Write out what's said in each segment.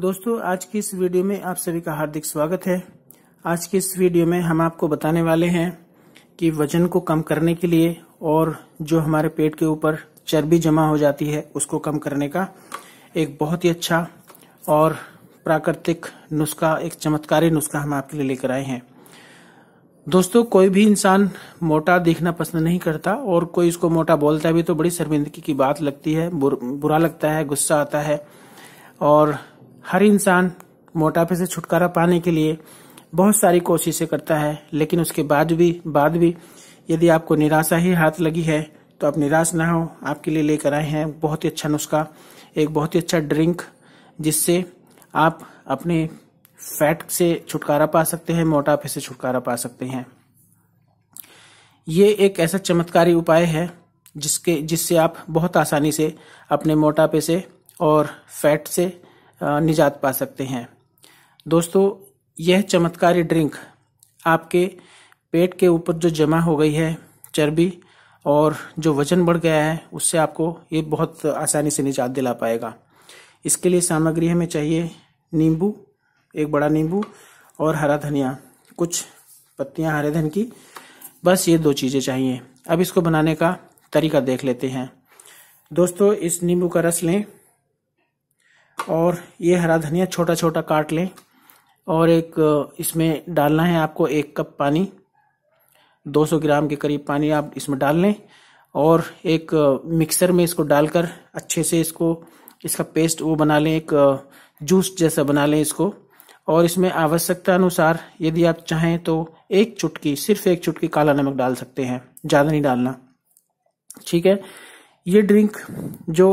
दोस्तों आज की इस वीडियो में आप सभी का हार्दिक स्वागत है आज की इस वीडियो में हम आपको बताने वाले हैं कि वजन को कम करने के लिए और जो हमारे पेट के ऊपर चर्बी जमा हो जाती है उसको कम करने का एक बहुत ही अच्छा और प्राकृतिक नुस्खा एक चमत्कारी नुस्खा हम आपके लिए लेकर आए हैं दोस्तों कोई भी इंसान मोटा देखना पसंद नहीं करता और कोई इसको मोटा बोलता भी तो बड़ी शर्मिंदगी की बात लगती है बुर, बुरा लगता है गुस्सा आता है और हर इंसान मोटापे से छुटकारा पाने के लिए बहुत सारी कोशिशें करता है लेकिन उसके बाद भी बाद भी यदि आपको निराशा ही हाथ लगी है तो आप निराश ना हो आपके लिए लेकर आए हैं बहुत ही अच्छा नुस्खा एक बहुत ही अच्छा ड्रिंक जिससे आप अपने फैट से छुटकारा पा सकते हैं मोटापे से छुटकारा पा सकते हैं ये एक ऐसा चमत्कारी उपाय है जिसके जिससे आप बहुत आसानी से अपने मोटापे से और फैट से निजात पा सकते हैं दोस्तों यह चमत्कारी ड्रिंक आपके पेट के ऊपर जो जमा हो गई है चर्बी और जो वजन बढ़ गया है उससे आपको ये बहुत आसानी से निजात दिला पाएगा इसके लिए सामग्री हमें चाहिए नींबू एक बड़ा नींबू और हरा धनिया कुछ पत्तियां हरे धन की बस ये दो चीज़ें चाहिए अब इसको बनाने का तरीका देख लेते हैं दोस्तों इस नींबू का रस लें और ये हरा धनिया छोटा छोटा काट लें और एक इसमें डालना है आपको एक कप पानी 200 ग्राम के करीब पानी आप इसमें डाल लें और एक मिक्सर में इसको डालकर अच्छे से इसको इसका पेस्ट वो बना लें एक जूस जैसा बना लें इसको और इसमें आवश्यकता अनुसार यदि आप चाहें तो एक चुटकी सिर्फ एक चुटकी काला नमक डाल सकते हैं ज़्यादा नहीं डालना ठीक है ये ड्रिंक जो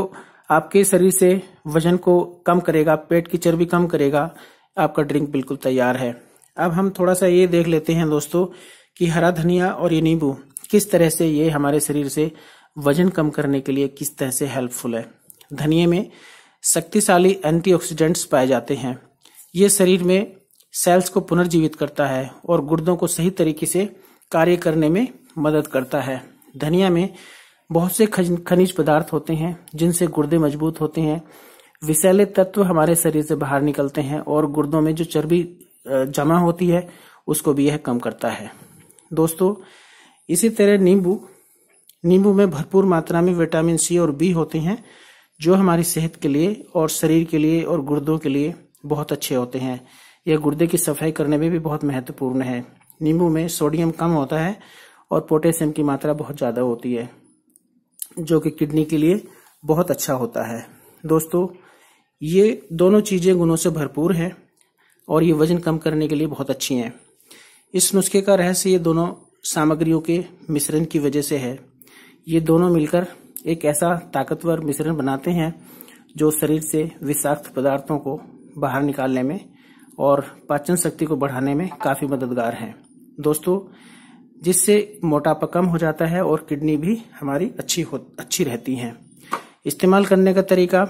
आपके शरीर से वजन को कम करेगा पेट की चर्बी कम करेगा आपका ड्रिंक बिल्कुल तैयार है अब हम थोड़ा सा ये देख लेते हैं दोस्तों कि हरा धनिया और ये नींबू किस तरह से ये हमारे शरीर से वजन कम करने के लिए किस तरह से हेल्पफुल है धनिए में शक्तिशाली एंटीऑक्सीडेंट्स पाए जाते हैं ये शरीर में सेल्स को पुनर्जीवित करता है और गुर्दों को सही तरीके से कार्य करने में मदद करता है धनिया में बहुत से खनिज पदार्थ होते हैं जिनसे गुर्दे मजबूत होते हैं विषैले तत्व हमारे शरीर से बाहर निकलते हैं और गुर्दों में जो चर्बी जमा होती है उसको भी यह कम करता है दोस्तों इसी तरह नींबू नींबू में भरपूर मात्रा में विटामिन सी और बी होते हैं जो हमारी सेहत के लिए और शरीर के लिए और गुर्दों के लिए बहुत अच्छे होते हैं यह गुर्दे की सफाई करने में भी बहुत महत्वपूर्ण है नींबू में सोडियम कम होता है और पोटेशियम की मात्रा बहुत ज़्यादा होती है जो कि किडनी के लिए बहुत अच्छा होता है दोस्तों ये दोनों चीज़ें गुणों से भरपूर हैं और ये वजन कम करने के लिए बहुत अच्छी हैं इस नुस्खे का रहस्य ये दोनों सामग्रियों के मिश्रण की वजह से है ये दोनों मिलकर एक ऐसा ताकतवर मिश्रण बनाते हैं जो शरीर से विषाक्त पदार्थों को बाहर निकालने में और पाचन शक्ति को बढ़ाने में काफ़ी मददगार हैं दोस्तों जिससे मोटापा कम हो जाता है और किडनी भी हमारी अच्छी हो अच्छी रहती है इस्तेमाल करने का तरीका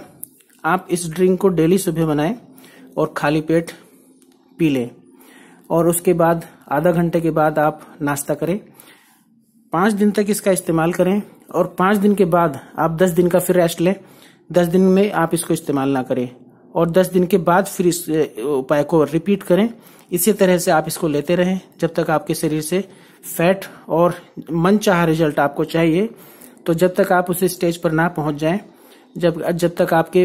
आप इस ड्रिंक को डेली सुबह बनाएं और खाली पेट पी लें और उसके बाद आधा घंटे के बाद आप नाश्ता करें पाँच दिन तक इसका इस्तेमाल करें और पाँच दिन के बाद आप दस दिन का फिर रेस्ट लें दस दिन में आप इसको इस्तेमाल ना करें और दस दिन के बाद फिर इस उपाय को रिपीट करें इसी तरह से आप इसको लेते रहें जब तक आपके शरीर से फैट और मन चाह रिजल्ट आपको चाहिए तो जब तक आप उस स्टेज पर ना पहुंच जाएं जब जब तक आपके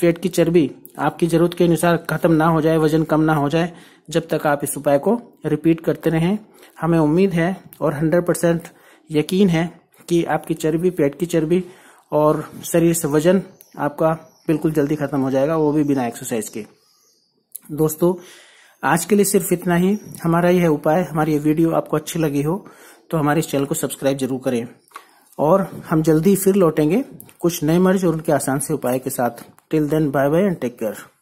पेट की चर्बी आपकी जरूरत के अनुसार खत्म ना हो जाए वजन कम ना हो जाए जब तक आप इस उपाय को रिपीट करते रहें हमें उम्मीद है और 100 परसेंट यकीन है कि आपकी चर्बी पेट की चर्बी और शरीर से वजन आपका बिल्कुल जल्दी खत्म हो जाएगा वो भी बिना एक्सरसाइज के दोस्तों आज के लिए सिर्फ इतना ही हमारा यह उपाय हमारी ये वीडियो आपको अच्छी लगी हो तो हमारे इस चैनल को सब्सक्राइब जरूर करें और हम जल्दी फिर लौटेंगे कुछ नए मर्ज और उनके आसान से उपाय के साथ till then bye bye and take care